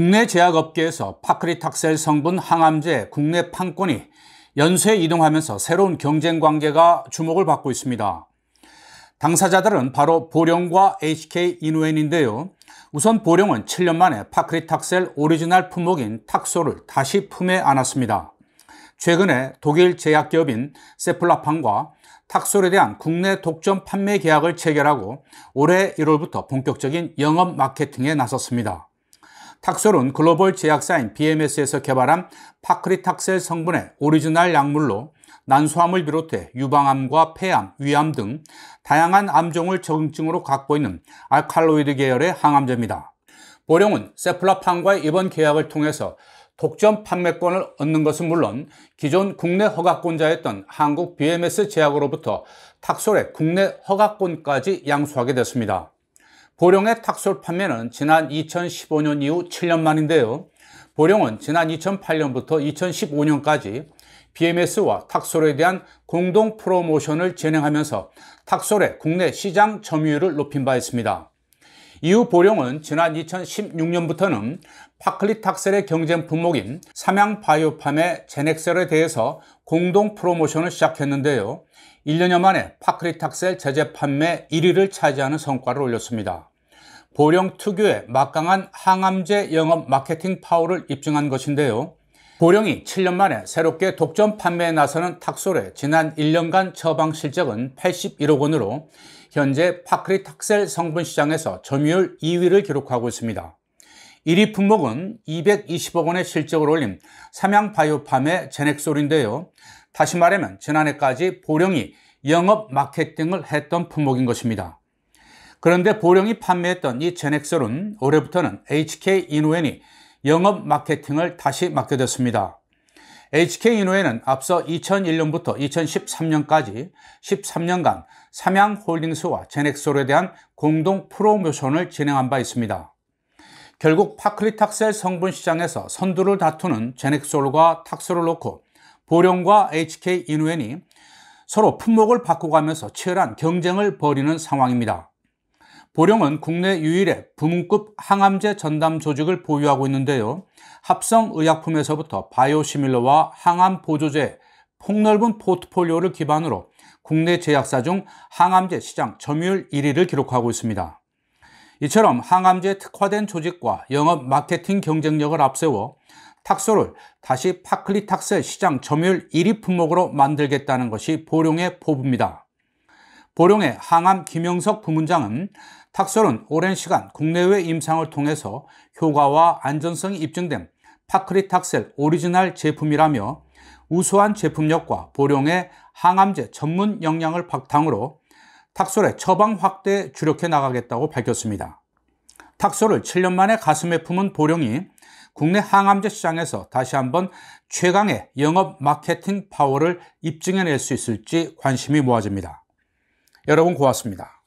국내 제약업계에서 파크리탁셀 성분 항암제 국내 판권이 연쇄 이동하면서 새로운 경쟁 관계가 주목을 받고 있습니다. 당사자들은 바로 보령과 HK 인후엔인데요. 우선 보령은 7년 만에 파크리탁셀 오리지널 품목인 탁소를 다시 품에 안았습니다. 최근에 독일 제약기업인 세플라판과 탁솔에 대한 국내 독점 판매 계약을 체결하고 올해 1월부터 본격적인 영업 마케팅에 나섰습니다. 탁솔은 글로벌 제약사인 BMS에서 개발한 파크리탁셀 성분의 오리지널 약물로 난소암을 비롯해 유방암과 폐암, 위암 등 다양한 암종을 적응증으로 갖고 있는 알칼로이드 계열의 항암제입니다. 보령은 세플라판과의 이번 계약을 통해서 독점 판매권을 얻는 것은 물론 기존 국내 허가권자였던 한국 BMS 제약으로부터 탁솔의 국내 허가권까지 양수하게 됐습니다. 보령의 탁솔 판매는 지난 2015년 이후 7년 만인데요. 보령은 지난 2008년부터 2015년까지 BMS와 탁솔에 대한 공동 프로모션을 진행하면서 탁솔의 국내 시장 점유율을 높인 바 있습니다. 이후 보령은 지난 2016년부터는 파클리 탁셀의 경쟁 품목인 삼양바이오팜의 제넥셀에 대해서 공동 프로모션을 시작했는데요. 1년여 만에 파크리 탁셀 제재 판매 1위를 차지하는 성과를 올렸습니다. 보령 특유의 막강한 항암제 영업 마케팅 파워를 입증한 것인데요. 보령이 7년 만에 새롭게 독점 판매에 나서는 탁솔의 지난 1년간 처방 실적은 81억 원으로 현재 파크리탁셀 성분 시장에서 점유율 2위를 기록하고 있습니다. 1위 품목은 220억 원의 실적을 올린 삼양바이오팜의 제넥솔인데요. 다시 말하면 지난해까지 보령이 영업 마케팅을 했던 품목인 것입니다. 그런데 보령이 판매했던 이 제넥솔은 올해부터는 HK 이노엔이 영업 마케팅을 다시 맡게 됐습니다. HK 이노엔은 앞서 2001년부터 2013년까지 13년간 삼양홀딩스와 제넥솔에 대한 공동 프로모션을 진행한 바 있습니다. 결국 파클리탁셀 성분 시장에서 선두를 다투는 제넥솔과 탁솔을 놓고 보령과 HK 이노엔이 서로 품목을 바꿔가면서 치열한 경쟁을 벌이는 상황입니다. 보령은 국내 유일의 부문급 항암제 전담 조직을 보유하고 있는데요. 합성의약품에서부터 바이오시밀러와 항암 보조제 폭넓은 포트폴리오를 기반으로 국내 제약사 중 항암제 시장 점유율 1위를 기록하고 있습니다. 이처럼 항암제 특화된 조직과 영업 마케팅 경쟁력을 앞세워 탁소를 다시 파클리탁스의 시장 점유율 1위 품목으로 만들겠다는 것이 보룡의 포부입니다. 보룡의 항암 김영석 부문장은 팍솔은 오랜 시간 국내외 임상을 통해서 효과와 안전성이 입증된 파크리탁셀 오리지널 제품이라며 우수한 제품력과 보령의 항암제 전문 역량을 바탕으로 탁솔의 처방 확대에 주력해 나가겠다고 밝혔습니다. 탁솔을 7년 만에 가슴에 품은 보령이 국내 항암제 시장에서 다시 한번 최강의 영업 마케팅 파워를 입증해낼 수 있을지 관심이 모아집니다. 여러분 고맙습니다.